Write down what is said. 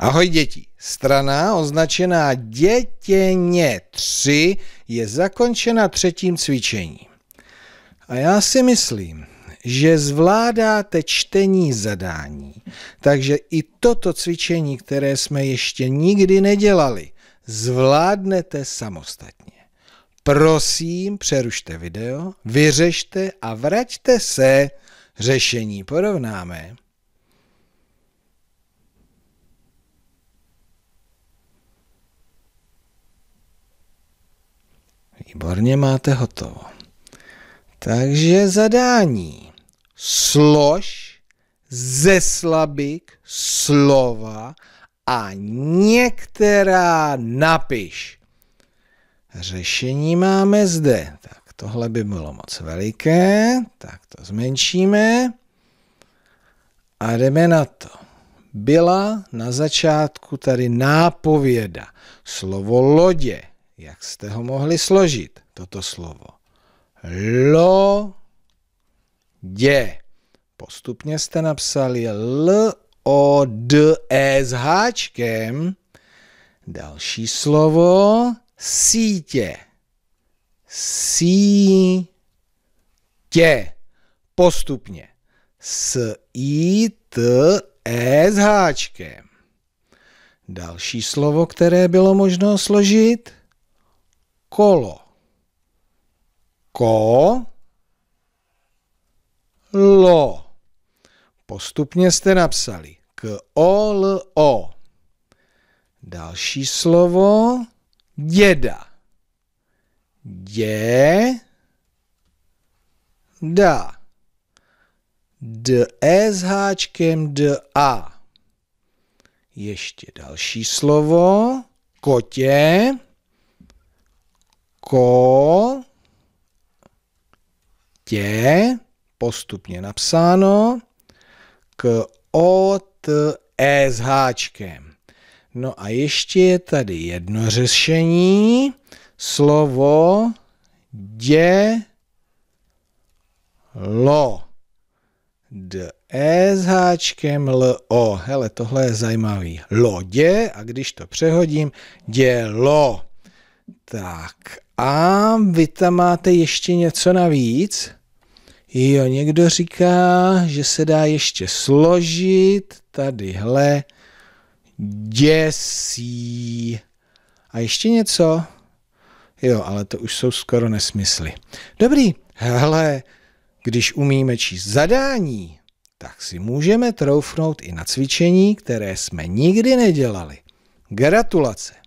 Ahoj děti. Strana označená dětěně 3 je zakončena třetím cvičením. A já si myslím, že zvládáte čtení zadání, takže i toto cvičení, které jsme ještě nikdy nedělali, zvládnete samostatně. Prosím, přerušte video, vyřešte a vraťte se, řešení porovnáme. Výborně, máte hotovo. Takže zadání. Slož ze slabik slova a některá napiš. Řešení máme zde. Tak tohle by bylo moc veliké, tak to zmenšíme. A jdeme na to. Byla na začátku tady nápověda, slovo lodě, jak jste ho mohli složit, toto slovo? Lo, dě. Postupně jste napsali L, O, D, E s háčkem. Další slovo sítě. tě. Postupně. S, I, T, E s háčkem. Další slovo, které bylo možno složit? kolo. Ko, lo. Postupně jste napsali k o l o. Další slovo děda. Dě da. D e s háčkem d a. Ještě další slovo kotě ko jako tě postupně napsáno k o t e s háčkem. No a ještě je tady jedno řešení, slovo dě lo. D E s háčkem L O. Hele, tohle je zajímavý. Lodě a když to přehodím, dělo. Tak a vy tam máte ještě něco navíc. Jo, někdo říká, že se dá ještě složit. Tadyhle děsí. A ještě něco? Jo, ale to už jsou skoro nesmysly. Dobrý, hele, když umíme číst zadání, tak si můžeme troufnout i na cvičení, které jsme nikdy nedělali. Gratulace!